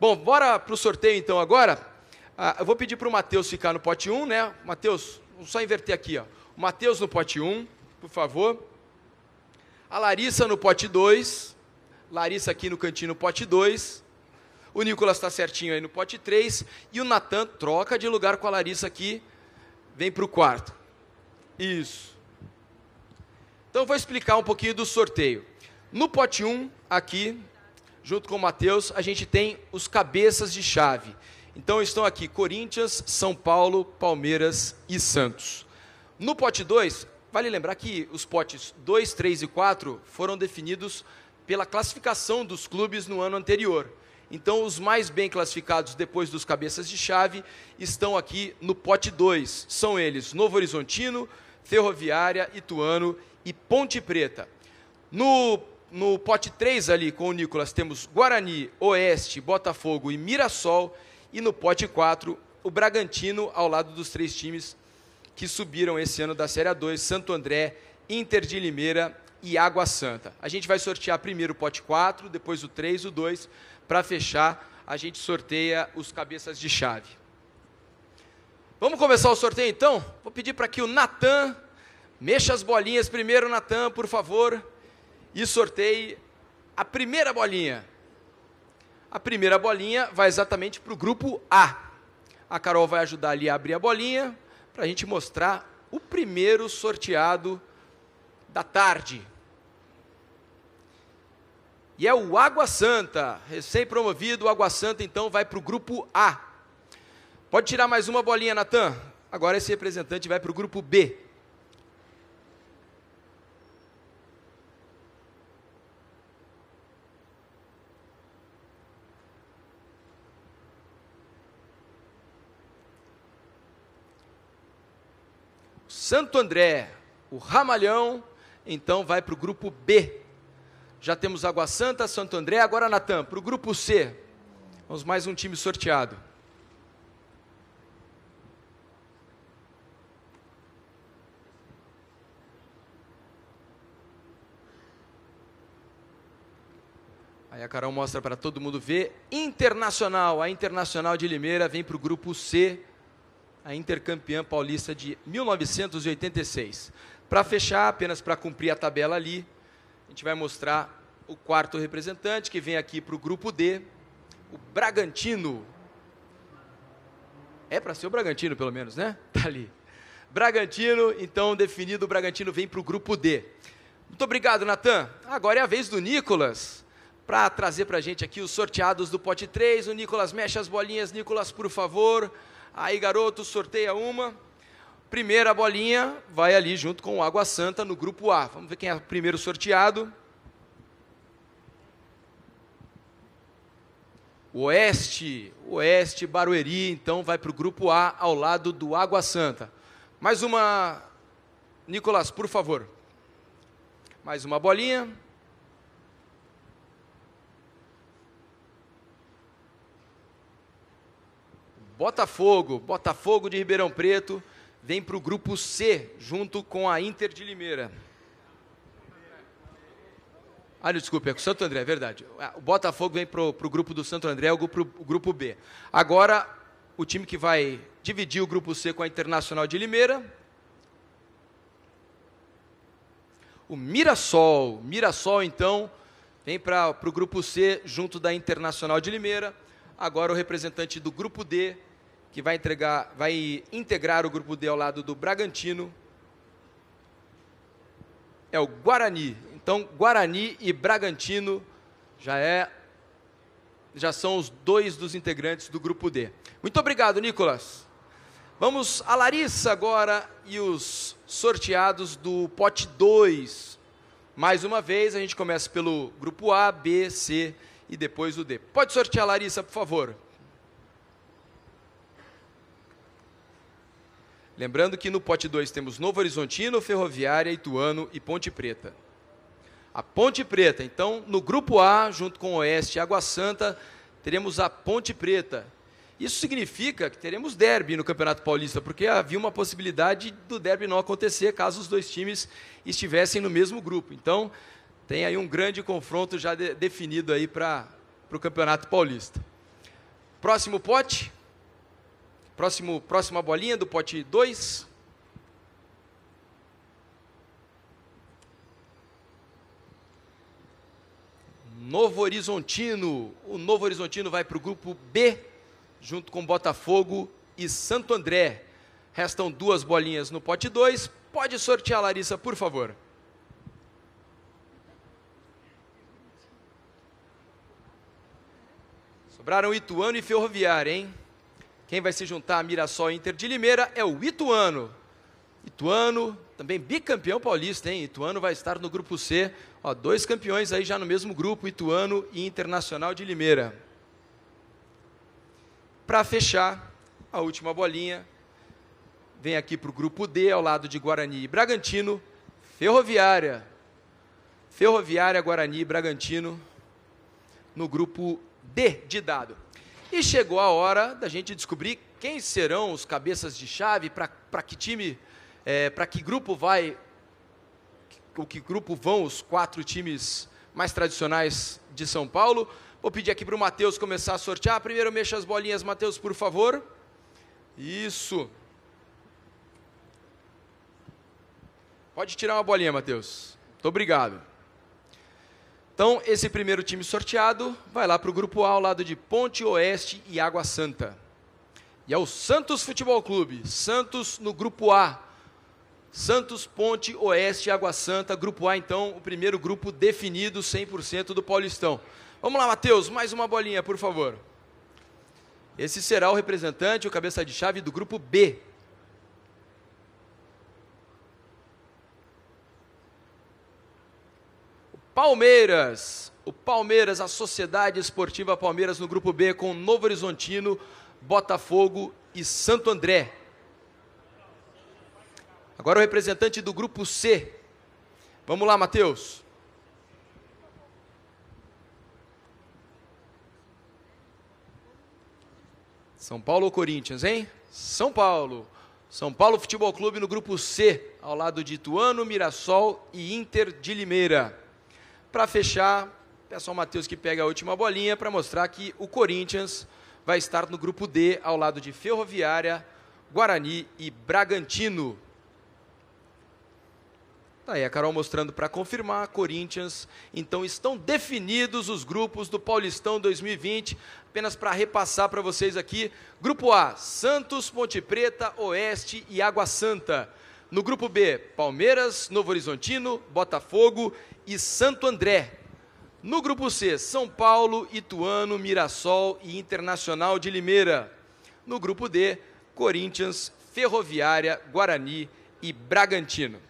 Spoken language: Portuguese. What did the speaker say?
Bom, bora para o sorteio então agora. Ah, eu vou pedir para o Matheus ficar no pote 1, né? Matheus, vamos só inverter aqui, ó. O Matheus no pote 1, por favor. A Larissa no pote 2. Larissa aqui no cantinho no pote 2. O Nicolas está certinho aí no pote 3. E o Natan troca de lugar com a Larissa aqui. Vem para o quarto. Isso. Então eu vou explicar um pouquinho do sorteio. No pote 1, aqui, junto com Mateus, a gente tem os cabeças de chave. Então estão aqui Corinthians, São Paulo, Palmeiras e Santos. No pote 2, vale lembrar que os potes 2, 3 e 4 foram definidos pela classificação dos clubes no ano anterior. Então, os mais bem classificados depois dos cabeças de chave estão aqui no pote 2. São eles Novo Horizontino, Ferroviária, Ituano e Ponte Preta. No no pote 3 ali com o Nicolas temos Guarani, Oeste, Botafogo e Mirassol. E no pote 4, o Bragantino ao lado dos três times que subiram esse ano da Série A2, Santo André, Inter de Limeira e Água Santa. A gente vai sortear primeiro o pote 4, depois o 3, o 2, para fechar a gente sorteia os cabeças de chave. Vamos começar o sorteio então? Vou pedir para que o Natan mexa as bolinhas primeiro, Natan, por favor e sorteie a primeira bolinha. A primeira bolinha vai exatamente para o grupo A. A Carol vai ajudar ali a abrir a bolinha para a gente mostrar o primeiro sorteado da tarde. E é o Água Santa, recém-promovido. O Água Santa então vai para o grupo A. Pode tirar mais uma bolinha, Natan. Agora esse representante vai para o grupo B. Santo André, o Ramalhão, então vai para o grupo B. Já temos Água Santa, Santo André, agora Natan, para o grupo C. Vamos mais um time sorteado. Aí a Carol mostra para todo mundo ver. Internacional, a Internacional de Limeira vem para o grupo C a intercampeã paulista de 1986. Para fechar, apenas para cumprir a tabela ali, a gente vai mostrar o quarto representante que vem aqui para o grupo D, o Bragantino. É para ser o Bragantino, pelo menos, né? Tá ali. Bragantino, então definido, o Bragantino vem para o grupo D. Muito obrigado, Natan. Agora é a vez do Nicolas para trazer para a gente aqui os sorteados do pote 3. O Nicolas mexe as bolinhas. Nicolas, por favor. Aí, garoto, sorteia uma. Primeira bolinha vai ali junto com o Água Santa no grupo A. Vamos ver quem é o primeiro sorteado. Oeste, Oeste, Barueri, então vai para o grupo A, ao lado do Água Santa. Mais uma, Nicolas, por favor. Mais uma bolinha. Botafogo, Botafogo de Ribeirão Preto, vem para o grupo C, junto com a Inter de Limeira. Ah, desculpa, é com o Santo André, é verdade. Ah, o Botafogo vem para o grupo do Santo André, o grupo, o grupo B. Agora, o time que vai dividir o grupo C com a Internacional de Limeira. O Mirassol. Mirassol, então, vem para o grupo C junto da Internacional de Limeira. Agora o representante do grupo D, que vai, entregar, vai integrar o grupo D ao lado do Bragantino, é o Guarani. Então, Guarani e Bragantino já é já são os dois dos integrantes do grupo D. Muito obrigado, Nicolas. Vamos a Larissa agora e os sorteados do pote 2. Mais uma vez, a gente começa pelo grupo A, B, C e depois o D. Pode sortear, Larissa, por favor. Lembrando que no pote 2 temos Novo Horizontino, Ferroviária, Ituano e Ponte Preta. A Ponte Preta, então, no grupo A, junto com Oeste e Água Santa, teremos a Ponte Preta. Isso significa que teremos derby no Campeonato Paulista, porque havia uma possibilidade do derby não acontecer caso os dois times estivessem no mesmo grupo. Então, tem aí um grande confronto já de, definido aí para o Campeonato Paulista. Próximo pote. Próximo, próxima bolinha do pote 2. Novo Horizontino. O Novo Horizontino vai para o grupo B, junto com Botafogo e Santo André. Restam duas bolinhas no pote 2. Pode sortear, Larissa, por favor. Cobraram Ituano e Ferroviária, hein? Quem vai se juntar a Mirassol Inter de Limeira é o Ituano. Ituano, também bicampeão paulista, hein? Ituano vai estar no grupo C. Ó, dois campeões aí já no mesmo grupo, Ituano e Internacional de Limeira. Para fechar, a última bolinha vem aqui para o grupo D, ao lado de Guarani e Bragantino, Ferroviária. Ferroviária, Guarani e Bragantino no grupo D de dado. E chegou a hora da gente descobrir quem serão os cabeças de chave, para que time, é, para que grupo vai, o que grupo vão os quatro times mais tradicionais de São Paulo. Vou pedir aqui para o Matheus começar a sortear. Primeiro mexa as bolinhas, Matheus, por favor. Isso. Pode tirar uma bolinha, Matheus. Muito obrigado. Então, esse primeiro time sorteado vai lá para o grupo A, ao lado de Ponte Oeste e Água Santa. E é o Santos Futebol Clube. Santos no grupo A. Santos, Ponte, Oeste, Água Santa. Grupo A, então, o primeiro grupo definido 100% do Paulistão. Vamos lá, Matheus, mais uma bolinha, por favor. Esse será o representante, o cabeça de chave do grupo B. Palmeiras. O Palmeiras, a Sociedade Esportiva Palmeiras no grupo B com Novo Horizontino, Botafogo e Santo André. Agora o representante do grupo C. Vamos lá, Matheus. São Paulo ou Corinthians, hein? São Paulo. São Paulo Futebol Clube no grupo C, ao lado de Ituano, Mirassol e Inter de Limeira para fechar, peço ao Matheus que pega a última bolinha para mostrar que o Corinthians vai estar no grupo D, ao lado de Ferroviária, Guarani e Bragantino. Tá aí a Carol mostrando para confirmar, Corinthians. Então estão definidos os grupos do Paulistão 2020. Apenas para repassar para vocês aqui: Grupo A, Santos, Ponte Preta, Oeste e Água Santa. No grupo B, Palmeiras, Novo Horizontino, Botafogo e Santo André. No grupo C, São Paulo, Ituano, Mirassol e Internacional de Limeira. No grupo D, Corinthians, Ferroviária, Guarani e Bragantino.